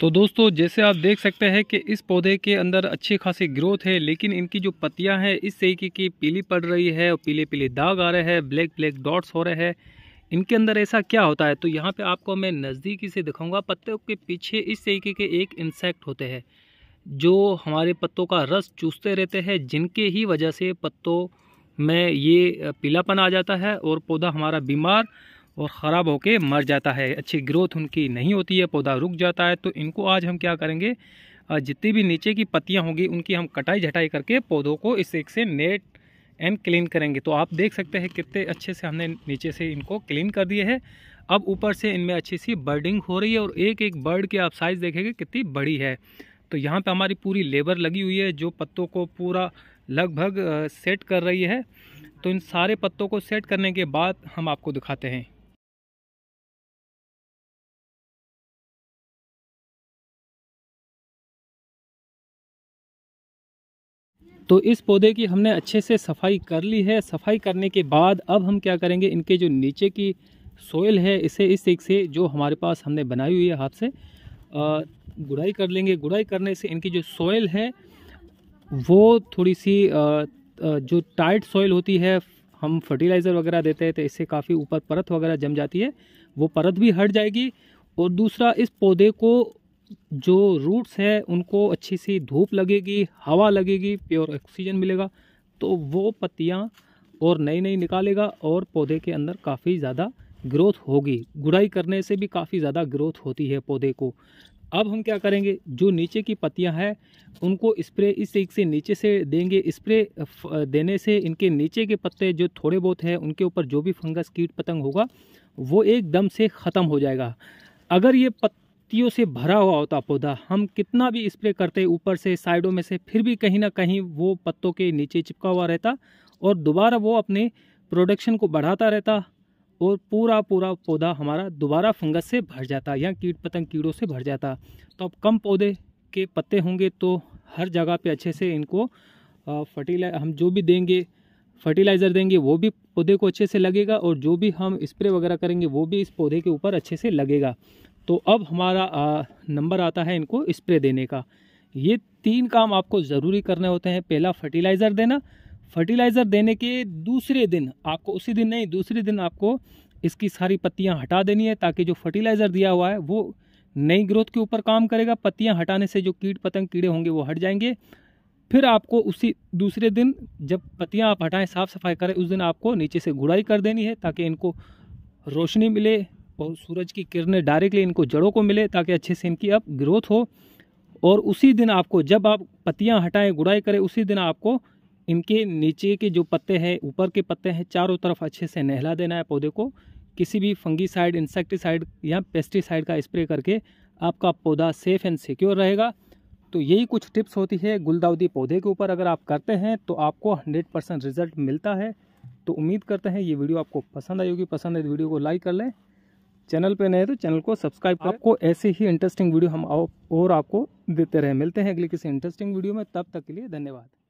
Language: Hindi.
तो दोस्तों जैसे आप देख सकते हैं कि इस पौधे के अंदर अच्छी खासी ग्रोथ है लेकिन इनकी जो पत्तियां हैं इस तरीके की पीली पड़ रही है और पीले पीले दाग आ रहे हैं ब्लैक ब्लैक डॉट्स हो रहे हैं इनके अंदर ऐसा क्या होता है तो यहाँ पे आपको मैं नज़दीकी से दिखाऊंगा पत्तों के पीछे इस तरीके के एक इंसेक्ट होते हैं जो हमारे पत्तों का रस चूसते रहते हैं जिनके ही वजह से पत्तों में ये पीलापन आ जाता है और पौधा हमारा बीमार और ख़राब होके मर जाता है अच्छी ग्रोथ उनकी नहीं होती है पौधा रुक जाता है तो इनको आज हम क्या करेंगे जितनी भी नीचे की पत्तियाँ होंगी उनकी हम कटाई झटाई करके पौधों को इस एक से नेट एंड क्लीन करेंगे तो आप देख सकते हैं कितने अच्छे से हमने नीचे से इनको क्लीन कर दिए है अब ऊपर से इनमें अच्छी सी बर्डिंग हो रही है और एक एक बर्ड की आप साइज़ देखेंगे कितनी बड़ी है तो यहाँ पे हमारी पूरी लेबर लगी हुई है जो पत्तों को पूरा लगभग सेट कर रही है तो इन सारे पत्तों को सेट करने के बाद हम आपको दिखाते हैं तो इस पौधे की हमने अच्छे से सफाई कर ली है सफाई करने के बाद अब हम क्या करेंगे इनके जो नीचे की सोयल है इसे इस तरीके से जो हमारे पास हमने बनाई हुई है हाथ से गुड़ाई कर लेंगे गुड़ाई करने से इनकी जो सोयल है वो थोड़ी सी जो टाइट सॉइल होती है हम फर्टिलाइज़र वगैरह देते हैं तो इससे काफ़ी ऊपर परत वगैरह जम जाती है वो परत भी हट जाएगी और दूसरा इस पौधे को जो रूट्स हैं उनको अच्छी सी धूप लगेगी हवा लगेगी प्योर ऑक्सीजन मिलेगा तो वो पत्तियाँ और नई नई निकालेगा और पौधे के अंदर काफ़ी ज़्यादा ग्रोथ होगी गुड़ाई करने से भी काफ़ी ज़्यादा ग्रोथ होती है पौधे को अब हम क्या करेंगे जो नीचे की पत्तियां हैं उनको स्प्रे इस तरीके से नीचे से देंगे स्प्रे देने से इनके नीचे के पत्ते जो थोड़े बहुत हैं उनके ऊपर जो भी फंगस कीट पतंग होगा वो एकदम से ख़त्म हो जाएगा अगर ये पत पत्तियों से भरा हुआ होता पौधा हम कितना भी स्प्रे करते ऊपर से साइडों में से फिर भी कहीं ना कहीं वो पत्तों के नीचे चिपका हुआ रहता और दोबारा वो अपने प्रोडक्शन को बढ़ाता रहता और पूरा पूरा पौधा हमारा दोबारा फंगस से भर जाता या कीट पतंग कीड़ों से भर जाता तो अब कम पौधे के पत्ते होंगे तो हर जगह पे अच्छे से इनको फर्टिला हम जो भी देंगे फर्टिलाइज़र देंगे वो भी पौधे को अच्छे से लगेगा और जो भी हम स्प्रे वगैरह करेंगे वो भी इस पौधे के ऊपर अच्छे से लगेगा तो अब हमारा आ, नंबर आता है इनको स्प्रे देने का ये तीन काम आपको ज़रूरी करने होते हैं पहला फर्टिलाइज़र देना फर्टिलाइज़र देने के दूसरे दिन आपको उसी दिन नहीं दूसरे दिन आपको इसकी सारी पत्तियां हटा देनी है ताकि जो फर्टिलाइज़र दिया हुआ है वो नई ग्रोथ के ऊपर काम करेगा पत्तियां हटाने से जो कीट पतंग कीड़े होंगे वो हट जाएंगे फिर आपको उसी दूसरे दिन जब पत्तियां आप हटाएं साफ़ सफाई करें उस दिन आपको नीचे से गुड़ाई कर देनी है ताकि इनको रोशनी मिले और सूरज की किरणें डायरेक्टली इनको जड़ों को मिले ताकि अच्छे से इनकी अब ग्रोथ हो और उसी दिन आपको जब आप पत्तियां हटाएं गुड़ाई करें उसी दिन आपको इनके नीचे के जो पत्ते हैं ऊपर के पत्ते हैं चारों तरफ अच्छे से नहला देना है पौधे को किसी भी फंगीसाइड इंसेक्टिसाइड या पेस्टिसाइड का स्प्रे करके आपका पौधा सेफ़ एंड सिक्योर रहेगा तो यही कुछ टिप्स होती है गुलदाउदी पौधे के ऊपर अगर आप करते हैं तो आपको 100 परसेंट रिजल्ट मिलता है तो उम्मीद करते हैं ये वीडियो आपको पसंद आएगी पसंद है तो वीडियो को लाइक कर लें चैनल पे नए तो चैनल को सब्सक्राइब हाँ। आपको ऐसे ही इंटरेस्टिंग वीडियो हम और आपको देते रहे मिलते हैं अगले किसी इंटरेस्टिंग वीडियो में तब तक के लिए धन्यवाद